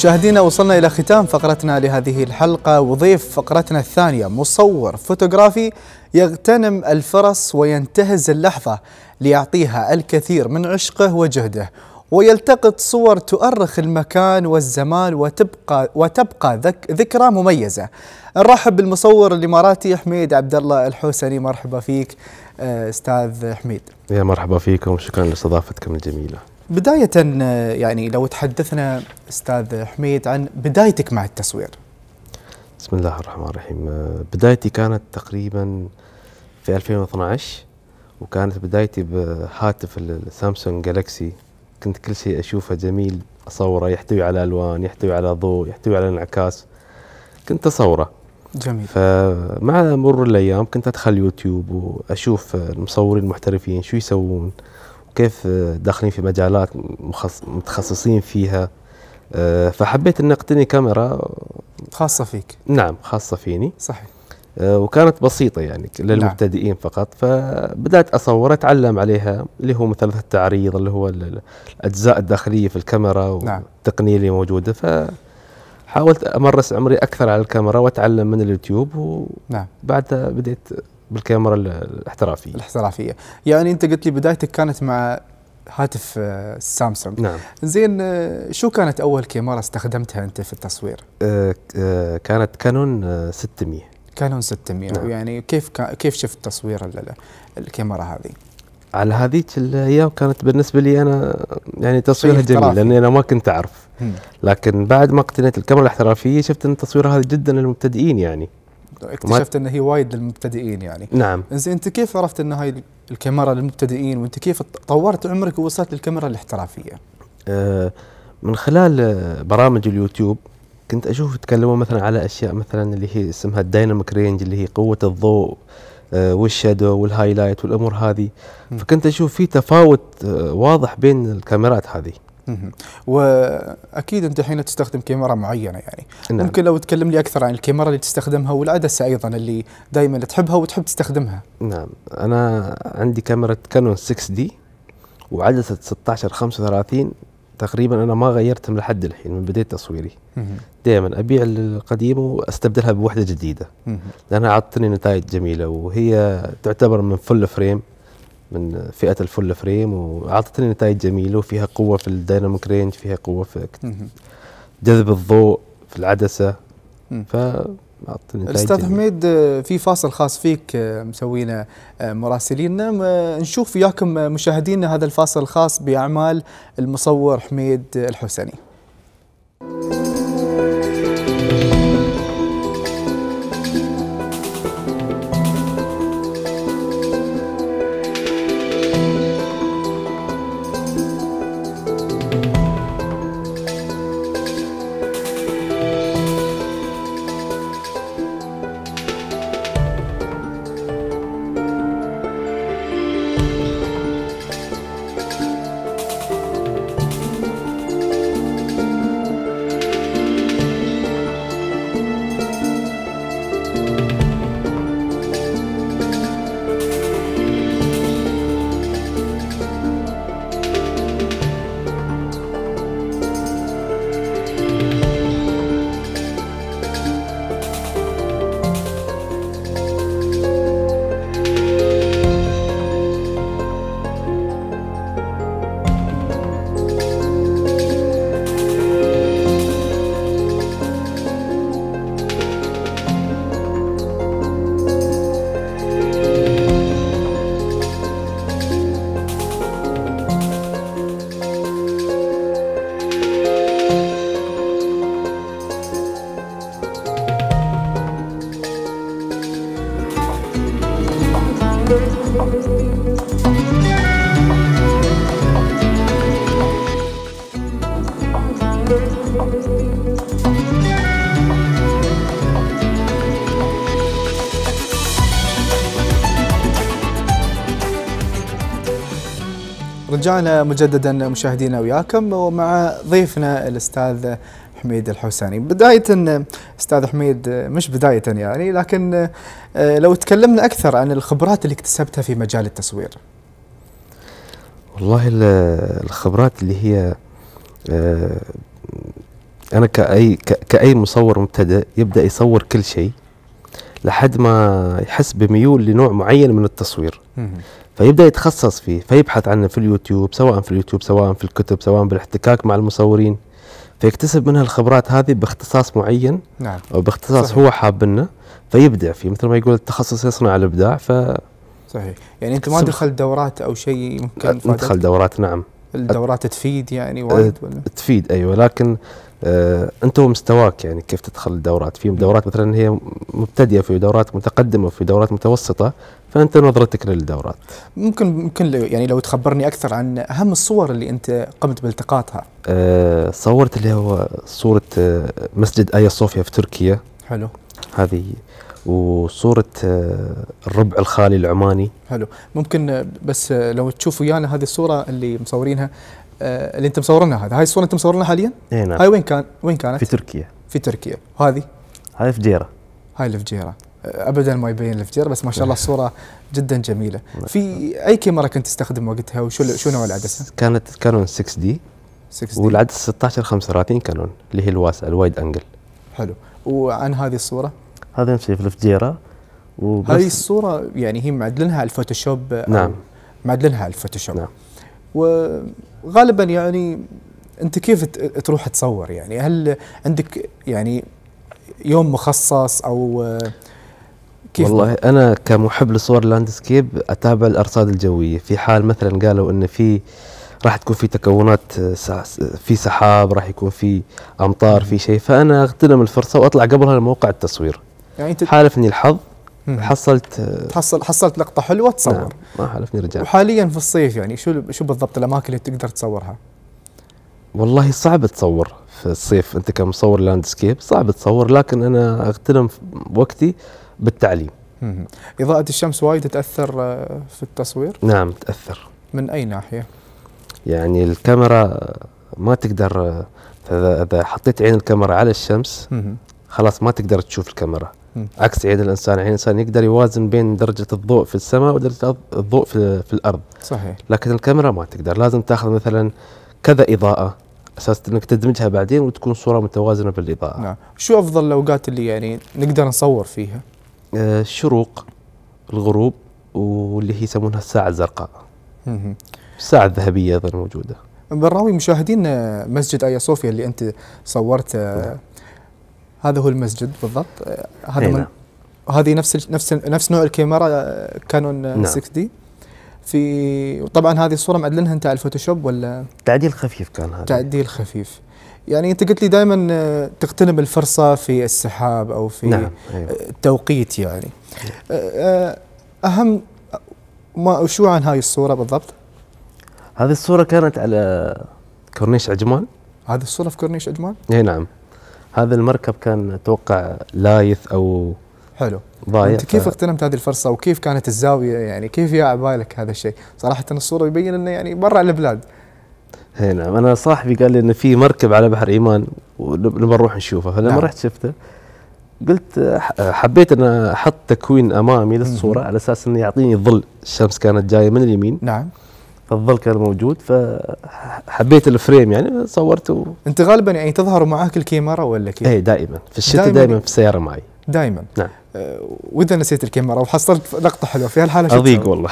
مشاهدينا وصلنا إلى ختام فقرتنا لهذه الحلقة وضيف فقرتنا الثانية مصور فوتوغرافي يغتنم الفرص وينتهز اللحظة ليعطيها الكثير من عشقه وجهده ويلتقط صور تؤرخ المكان والزمان وتبقى وتبقى ذك ذكرى مميزه. نرحب بالمصور الاماراتي حميد عبد الله الحوسني مرحبا فيك آه، استاذ حميد. يا مرحبا فيكم شكرا لاستضافتكم الجميله. بداية آه، يعني لو تحدثنا استاذ حميد عن بدايتك مع التصوير. بسم الله الرحمن الرحيم، آه، بدايتي كانت تقريبا في 2012 وكانت بدايتي بهاتف السامسونج جالكسي كنت كل شيء اشوفه جميل اصوره يحتوي على الوان، يحتوي على ضوء، يحتوي على انعكاس. كنت اصوره. جميل. فمع مرور الايام كنت ادخل يوتيوب واشوف المصورين المحترفين شو يسوون كيف داخلين في مجالات متخصصين فيها آه، فحبيت أن أقتني كاميرا خاصة فيك نعم خاصة فيني صحيح آه، وكانت بسيطة يعني نعم. للمبتدئين نعم. فقط فبدأت أصور أتعلم عليها اللي هو مثلث التعريض اللي هو الأجزاء الداخلية في الكاميرا والتقنية نعم. اللي موجودة فحاولت أمرس عمري أكثر على الكاميرا وأتعلم من اليوتيوب وبعدها نعم. بديت بالكاميرا الاحترافيه الاحترافيه يعني انت قلت لي بدايتك كانت مع هاتف آه، سامسونج نعم زين آه، شو كانت اول كاميرا استخدمتها انت في التصوير آه, آه، كانت كانون 600 كانون 600 نعم. يعني كيف كا كيف شفت تصوير الكاميرا هذه على هذيك الايام كانت بالنسبه لي انا يعني تصويرها جميل لاني انا ما كنت اعرف لكن بعد ما اقتنيت الكاميرا الاحترافيه شفت ان تصويرها هذا جدا للمبتدئين يعني اكتشفت ان هي وايد للمبتدئين يعني نعم زين انت كيف عرفت ان هاي الكاميرا للمبتدئين وانت كيف طورت عمرك ووصلت للكاميرا الاحترافيه أه من خلال أه، برامج اليوتيوب كنت اشوف يتكلمون مثلا على اشياء مثلا اللي هي اسمها الدايناميك رينج اللي هي قوه الضوء أه، والشادو والهايلايت والامور هذه فكنت اشوف في تفاوت أه، واضح بين الكاميرات هذه واكيد انت حين تستخدم كاميرا معينه يعني نعم. ممكن لو تكلم لي اكثر عن الكاميرا اللي تستخدمها والعدسه ايضا اللي دائما تحبها وتحب تستخدمها نعم انا عندي كاميرا كانون 6 دي وعدسه 16 35 تقريبا انا ما غيرتهم لحد الحين من بدايه تصويري دائما ابيع القديم واستبدلها بوحده جديده لانها اعطتني نتائج جميله وهي تعتبر من فل فريم من فئه الفول فريم واعطتني نتائج جميله وفيها قوه في الدايناميك رينج فيها قوه في جذب الضوء في العدسه ف الاستاذ حميد في فاصل خاص فيك آه، مسوينا آه، مراسلينا نعم، آه، نشوف وياكم مشاهدينا هذا الفاصل الخاص باعمال المصور حميد الحسني. رجعنا مجددا مشاهدينا وياكم ومع ضيفنا الاستاذ حميد الحوساني بداية أستاذ حميد مش بداية يعني لكن آه، لو تكلمنا أكثر عن الخبرات اللي اكتسبتها في مجال التصوير والله الخبرات اللي هي آه، أنا كأي, كأي مصور مبتدئ يبدأ يصور كل شيء لحد ما يحس بميول لنوع معين من التصوير فيبدا يتخصص فيه فيبحث عنه في اليوتيوب سواء في اليوتيوب سواء في الكتب سواء بالاحتكاك مع المصورين فيكتسب منها الخبرات هذه باختصاص معين نعم او باختصاص صحيح. هو حابنه فيبدع فيه مثل ما يقول التخصص يصنع الابداع ف صحيح يعني انت ما دخلت دورات او شيء ممكن ندخل دورات نعم الدورات تفيد يعني وايد ولا؟ تفيد ايوه لكن آه انت ومستواك يعني كيف تدخل الدورات في دورات مثلا هي مبتدئه في دورات متقدمه في دورات متوسطه فانت نظرتك للدورات ممكن ممكن يعني لو تخبرني اكثر عن اهم الصور اللي انت قمت بالتقاطها آه صورت اللي هو صوره آه مسجد ايا صوفيا في تركيا حلو هذه وصورة آه، الربع الخالي العماني حلو ممكن آه، بس آه، لو تشوف ويانا هذه الصورة اللي مصورينها آه، اللي انت لنا هذا هاي الصوره انت لنا حاليا؟ اي نعم هاي وين كان وين كانت؟ في تركيا في تركيا وهذه؟ هاي في جيره هاي اللي في جيره آه، ابدا ما يبين الفجير بس ما شاء الله الصوره جدا جميله نعم. في اي كاميرا كنت تستخدم وقتها وشو شو نوع العدسه كانت كانون 6 دي 6 دي والعدسه 16 35 كانون اللي هي الواسعه الوايد انجل حلو وعن هذه الصوره هذا نفس في الفجيره هذه الصوره يعني هي معدلينها على الفوتوشوب نعم معدلينها على الفوتوشوب نعم وغالبا يعني انت كيف تروح تصور يعني هل عندك يعني يوم مخصص او آه، كيف والله انا كمحب لصور اللاندسكيب اتابع الارصاد الجويه في حال مثلا قالوا ان في راح تكون في تكونات آه، في سحاب راح يكون في امطار في شيء فانا اغتنم الفرصه واطلع قبلها لموقع التصوير يعني حالفني الحظ حصلت حصل حصلت لقطه حلوه تصور نعم ما حلفني رجال وحاليا في الصيف يعني شو شو بالضبط الاماكن اللي تقدر تصورها؟ والله صعب تصور في الصيف انت كمصور لاندسكيب صعب تصور لكن انا اغتنم وقتي بالتعليم اضاءه الشمس وايد تاثر آه، في التصوير؟ نعم تاثر من اي ناحيه؟ يعني الكاميرا ما تقدر آه، اذا حطيت عين الكاميرا على الشمس خلاص ما تقدر تشوف الكاميرا عكس عيد الانسان يعني الانسان يقدر يوازن بين درجه الضوء في السماء ودرجه الضوء في, في الارض صحيح لكن الكاميرا ما تقدر لازم تاخذ مثلا كذا اضاءه اساس انك تدمجها بعدين وتكون صوره متوازنه بالاضاءه نعم شو افضل الاوقات اللي يعني نقدر نصور فيها آه الشروق الغروب واللي هي يسمونها الساعه الزرقاء الساعه الذهبيه ايضا موجوده بنراوي مشاهدين مسجد ايا صوفيا اللي انت صورته. آه، نعم. هذا هو المسجد بالضبط آه، هذا إيه، من نعم. هذه نفس نفس نفس نوع الكاميرا كانون آه، نعم. 6 آه، دي في طبعا هذه الصوره معدلينها انت على الفوتوشوب ولا تعديل خفيف كان هذا تعديل خفيف يعني انت قلت لي دائما تغتنم الفرصه في السحاب او في نعم. أيوة. التوقيت يعني اهم ما شو عن هاي الصوره بالضبط هذه الصوره كانت على كورنيش عجمان هذه الصوره في كورنيش عجمان اي نعم هذا المركب كان اتوقع لايث او حلو ضايع انت كيف اغتنمت هذه الفرصه وكيف كانت الزاويه يعني كيف يا عبالك بالك هذا الشيء؟ صراحه الصوره يبين انه يعني برا البلاد اي نعم انا صاحبي قال لي انه في مركب على بحر ايمان ونبغى نروح نشوفه فلما نعم. رحت شفته قلت حبيت ان احط تكوين امامي للصوره على اساس انه يعطيني ظل الشمس كانت جايه من اليمين نعم فالظل كان موجود فحبيت الفريم يعني صورته و... انت غالبا يعني تظهر معاك الكاميرا ولا كيف؟ اي دائما في الشتاء دائما, دائماً في السياره معي دائما نعم أه واذا نسيت الكاميرا وحصلت لقطه حلوه في هالحاله اضيق والله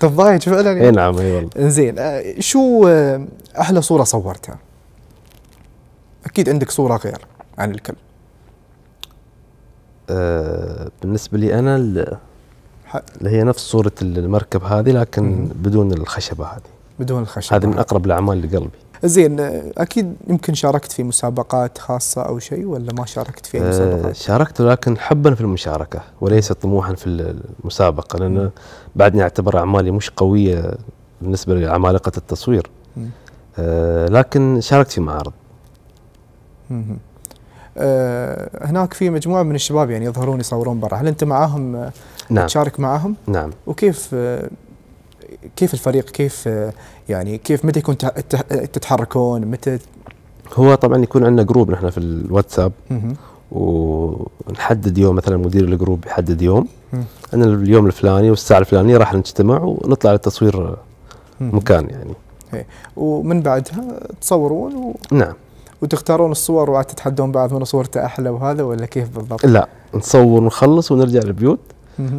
تضايق فعلا يعني اي نعم اي والله زين أه شو أه، احلى صوره صورتها؟ اكيد عندك صوره غير عن الكل أه بالنسبه لي انا اللي هي نفس صورة المركب هذه لكن مم. بدون الخشبة هذه بدون الخشبة هذه من أقرب الأعمال لقلبي زين أكيد يمكن شاركت في مسابقات خاصة أو شيء ولا ما شاركت في مسابقات؟ آه، شاركت لكن حبا في المشاركة وليس طموحا في المسابقة لأن بعدني أعتبر أعمالي مش قوية بالنسبة لعمالقة التصوير آه، لكن شاركت في معارض مم. آه، هناك في مجموعه من الشباب يعني يظهرون يصورون برا هل انت معاهم آه، نعم. تشارك معاهم نعم وكيف آه، كيف الفريق كيف يعني كيف متى يكون تتحركون متى هو طبعا يكون عندنا جروب نحن في الواتساب ونحدد يوم مثلا مدير الجروب يحدد يوم ان اليوم الفلاني والساعه الفلانيه راح نجتمع ونطلع للتصوير مكان يعني إيه. ومن بعدها تصورون و... نعم وتختارون الصور وعاد تتحدون بعض من صورته احلى وهذا ولا كيف بالضبط؟ لا نصور ونخلص ونرجع للبيوت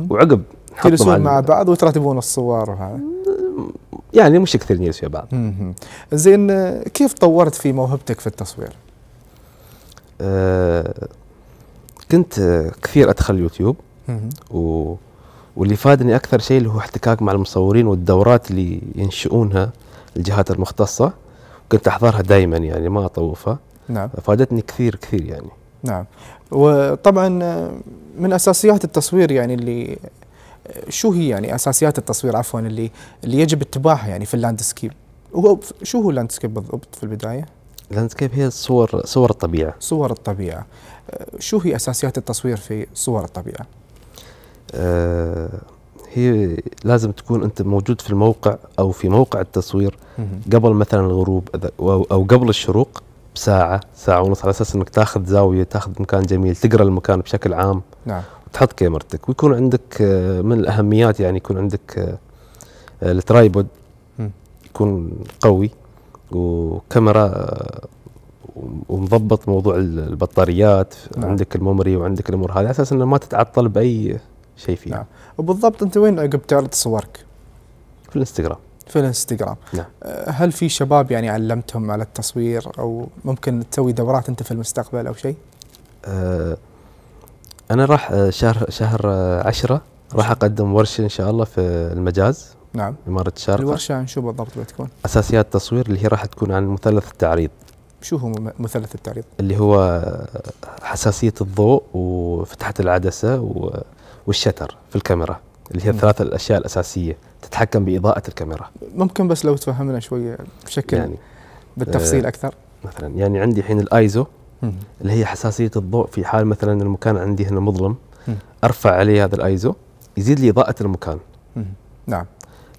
وعقب تجلسون مع بعض وترتبون الصور وهذا يعني مش كثير نجلس ويا بعض زين كيف طورت في موهبتك في التصوير؟ أه كنت كثير ادخل اليوتيوب و واللي فادني اكثر شيء اللي هو احتكاك مع المصورين والدورات اللي ينشئونها الجهات المختصه كنت احضرها دائما يعني ما اطوفها نعم فادتني كثير كثير يعني نعم وطبعا من اساسيات التصوير يعني اللي شو هي يعني اساسيات التصوير عفوا اللي اللي يجب اتباعها يعني في اللاندسكيب وهو شو هو اللاندسكيب بالضبط في البدايه؟ اللاندسكيب هي صور صور الطبيعه صور الطبيعه شو هي اساسيات التصوير في صور الطبيعه؟ أه هي لازم تكون انت موجود في الموقع او في موقع التصوير قبل مثلا الغروب او قبل الشروق بساعه ساعه ونص على اساس انك تاخذ زاويه تاخذ مكان جميل تقرا المكان بشكل عام نعم وتحط كاميرتك ويكون عندك آه، من الاهميات يعني يكون عندك آه، آه، الترايبود يكون قوي وكاميرا ومضبط موضوع البطاريات نعم. عندك الميموري وعندك الامور هذه على اساس انه ما تتعطل باي شيء فيه نعم وبالضبط انت وين عقب تعرض صورك؟ في الانستغرام في الانستغرام نعم. آه، هل في شباب يعني علمتهم على التصوير او ممكن تسوي دورات انت في المستقبل او شيء؟ أه انا راح آه، شهر شهر 10 آه، راح اقدم ورشه ان شاء الله في المجاز نعم اماره الشارقه الورشه عن شو بالضبط بتكون؟ اساسيات التصوير اللي هي راح تكون عن مثلث التعريض شو هو مثلث التعريض؟ اللي هو حساسيه الضوء وفتحه العدسه و والشتر في الكاميرا اللي هي الثلاث الاشياء الاساسيه تتحكم باضاءه الكاميرا ممكن بس لو تفهمنا شويه بشكل يعني بالتفصيل آه اكثر مثلا يعني عندي الحين الايزو اللي هي حساسيه الضوء في حال مثلا المكان عندي هنا مظلم ارفع عليه هذا الايزو يزيد لي اضاءه المكان نعم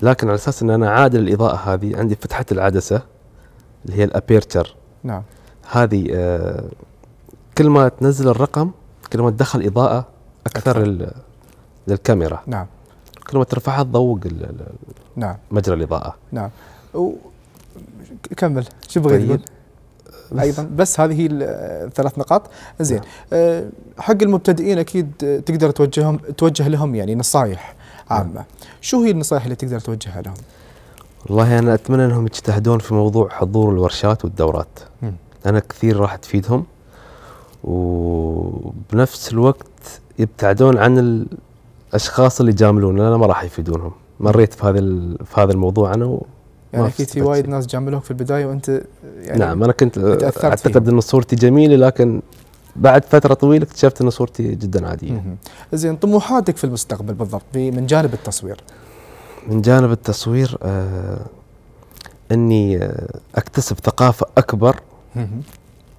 لكن على اساس ان انا عادل الاضاءه هذه عندي فتحه العدسه اللي هي الابيرتشر نعم هذه آه كل ما تنزل الرقم كل ما تدخل اضاءه اكثر, أكثر. للكاميرا نعم كل ما ترفعها تضوق نعم مجرى الاضاءه نعم و... كمل شو بغيت تقول؟ طيب. ايضا بس هذه هي الثلاث نقاط زين نعم. آه، حق المبتدئين اكيد تقدر توجههم توجه لهم يعني نصائح عامه نعم. شو هي النصائح اللي تقدر توجهها لهم والله انا اتمنى انهم يجتهدون في موضوع حضور الورشات والدورات م. انا كثير راح تفيدهم وبنفس الوقت يبتعدون عن الاشخاص اللي جاملون انا ما راح يفيدونهم مريت في هذا في هذا الموضوع انا و يعني اكيد في وايد ناس جاملوك في البدايه وانت يعني نعم انا كنت اعتقد ان صورتي جميله لكن بعد فتره طويله اكتشفت ان صورتي جدا عاديه. زين طموحاتك في المستقبل بالضبط من جانب التصوير؟ من جانب التصوير آه اني آه، اكتسب ثقافه اكبر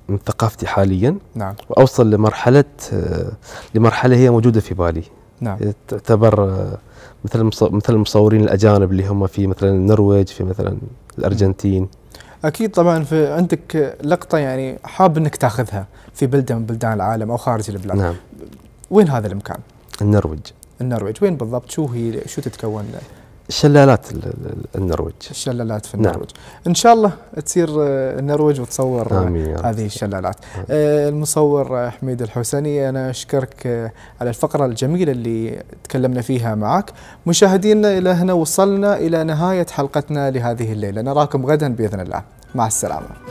من ثقافتي حاليا نعم واوصل لمرحله آه لمرحله هي موجوده في بالي نعم تعتبر آه، مثل مثل المصورين الاجانب اللي هم في مثلا النرويج في مثلا الارجنتين اكيد طبعا في عندك لقطه يعني حاب انك تاخذها في بلده من بلدان العالم او خارج البلاد نعم وين هذا المكان؟ النرويج النرويج وين بالضبط شو هي شو تتكون شلالات النرويج الشلالات في نعم. النرويج نعم. ان شاء الله تصير آه، النرويج وتصور آه، هذه الشلالات آمين. آه. المصور حميد الحسني انا اشكرك على الفقره الجميله اللي تكلمنا فيها معك مشاهدينا الى هنا وصلنا الى نهايه حلقتنا لهذه الليله نراكم غدا باذن الله مع السلامه